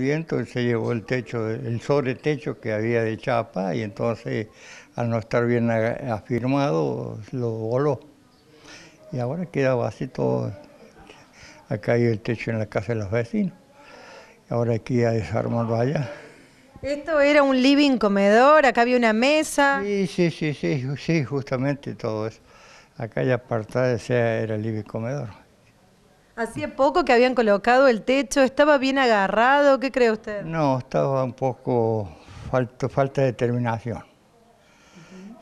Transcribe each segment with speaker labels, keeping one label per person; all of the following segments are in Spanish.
Speaker 1: viento se llevó el techo, el sobretecho que había de chapa y entonces al no estar bien afirmado lo voló. Y ahora queda así todo, Acá hay el techo en la casa de los vecinos. Ahora aquí a desarmarlo allá.
Speaker 2: Esto era un living comedor, acá había una mesa.
Speaker 1: Sí, sí, sí, sí, sí, justamente todo eso. Acá ya apartada, era el living comedor.
Speaker 2: Hacía poco que habían colocado el techo, ¿estaba bien agarrado? ¿Qué cree usted?
Speaker 1: No, estaba un poco falta, falta de determinación.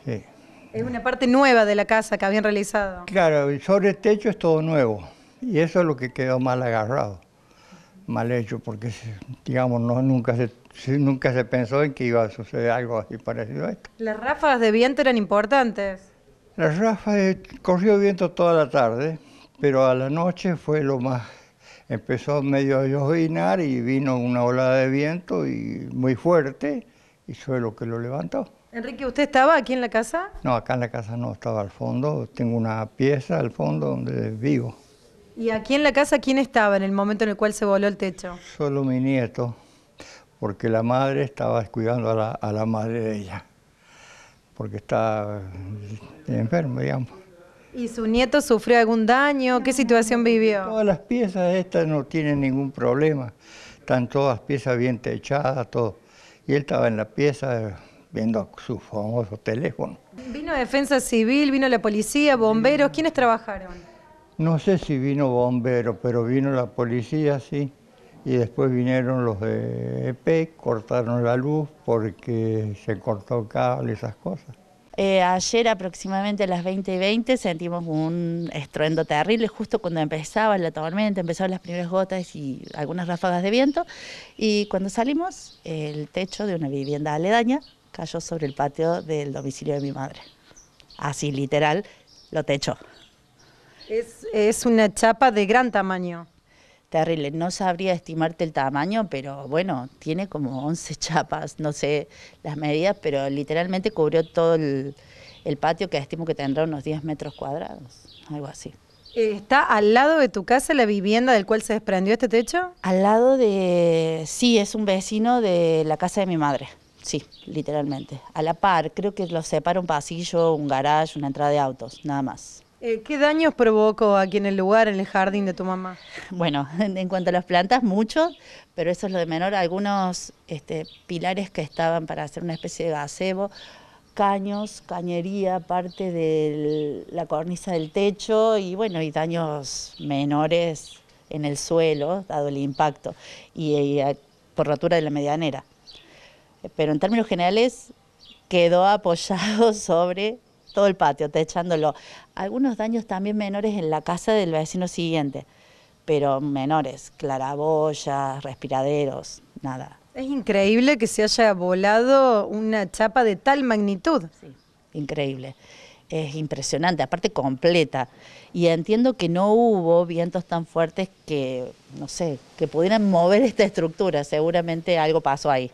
Speaker 1: sí.
Speaker 2: Es una parte nueva de la casa que habían realizado.
Speaker 1: Claro, sobre el techo es todo nuevo y eso es lo que quedó mal agarrado, mal hecho, porque digamos no, nunca, se, nunca se pensó en que iba a suceder algo así parecido a esto.
Speaker 2: ¿Las ráfagas de viento eran importantes?
Speaker 1: Las ráfagas, corrió viento toda la tarde pero a la noche fue lo más... Empezó medio a llovinar y vino una ola de viento y muy fuerte y fue lo que lo levantó.
Speaker 2: Enrique, ¿usted estaba aquí en la casa?
Speaker 1: No, acá en la casa no, estaba al fondo. Tengo una pieza al fondo donde vivo.
Speaker 2: ¿Y aquí en la casa quién estaba en el momento en el cual se voló el techo?
Speaker 1: Solo mi nieto, porque la madre estaba cuidando a la, madre de ella, porque estaba enfermo, digamos. ¿Y su nieto sufrió algún daño? ¿Qué situación vivió? Todas las piezas estas no tienen ningún problema. Están todas piezas bien techadas, todo. Y él estaba en la pieza viendo su famoso teléfono.
Speaker 2: ¿Vino Defensa Civil, vino la policía, bomberos? ¿Quiénes trabajaron?
Speaker 1: No sé si vino bomberos, pero vino la policía, sí. Y después vinieron los de EP, cortaron la luz porque se cortó el cable, esas cosas.
Speaker 3: Eh, ayer aproximadamente a las 20 y 20 sentimos un estruendo terrible, justo cuando empezaba la tormenta, empezaban las primeras gotas y algunas ráfagas de viento. Y cuando salimos, el techo de una vivienda aledaña cayó sobre el patio del domicilio de mi madre. Así, literal, lo techo.
Speaker 2: es
Speaker 3: una chapa de gran tamaño terrible. No sabría estimarte el tamaño, pero bueno, tiene como 11 chapas, no sé las medidas, pero literalmente cubrió todo el, patio que estimo que tendrá unos 10 metros cuadrados, algo
Speaker 2: así. Eh, ¿Está al lado de tu casa la vivienda del cual se desprendió este techo? Al lado de, sí,
Speaker 3: es un vecino de la casa de mi madre, sí, literalmente. A la par, creo que lo separa un pasillo, un garage, una entrada de autos, nada más.
Speaker 2: Eh, ¿Qué daños provocó aquí en
Speaker 3: el lugar, en el jardín de tu mamá? Bueno, en cuanto a las plantas, muchos, pero eso es lo de menor. Algunos este, pilares que estaban para hacer una especie de gazebo, caños, cañería, parte de la cornisa del techo y bueno, y daños menores en el suelo, dado el impacto, y, eh, por rotura de la medianera. Eh, pero en términos generales, quedó apoyado sobre todo el patio, echándolo, Algunos daños también menores en la casa del vecino siguiente, pero menores, claraboyas, respiraderos, nada.
Speaker 2: Es increíble que se haya volado una chapa de tal magnitud.
Speaker 3: Sí, increíble. Es impresionante, aparte completa. Y entiendo que no hubo vientos tan fuertes que, no sé, que pudieran mover esta estructura. Seguramente algo pasó ahí.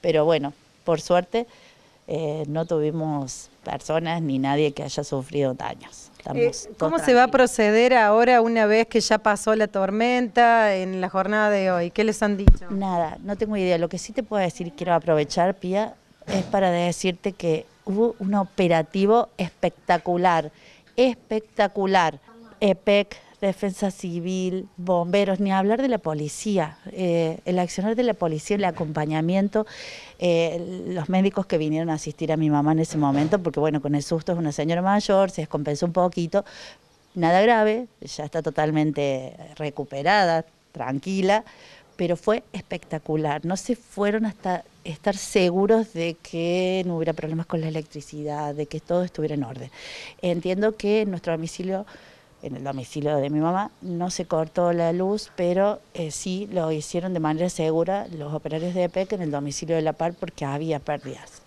Speaker 3: Pero bueno, por suerte eh, no tuvimos personas ni nadie que haya sufrido daños. Eh, ¿Cómo se va a
Speaker 2: proceder ahora una vez que ya pasó la tormenta en la jornada de hoy? ¿Qué les han dicho? Nada,
Speaker 3: no tengo idea. Lo que sí te puedo decir, quiero aprovechar, Pía, es para decirte que hubo un operativo espectacular, espectacular. EPEC, defensa civil, bomberos, ni hablar de la policía, eh, el accionar de la policía, el acompañamiento, eh, los médicos que vinieron a asistir a mi mamá en ese momento, porque bueno, con el susto es una señora mayor, se descompensó un poquito, nada grave, ya está totalmente recuperada, tranquila, pero fue espectacular, no se fueron hasta estar seguros de que no hubiera problemas con la electricidad, de que todo estuviera en orden. Entiendo que nuestro domicilio en el domicilio de mi mamá. No se cortó la luz, pero eh, sí lo hicieron de manera segura los operarios de EPEC en el domicilio de La Par porque había pérdidas.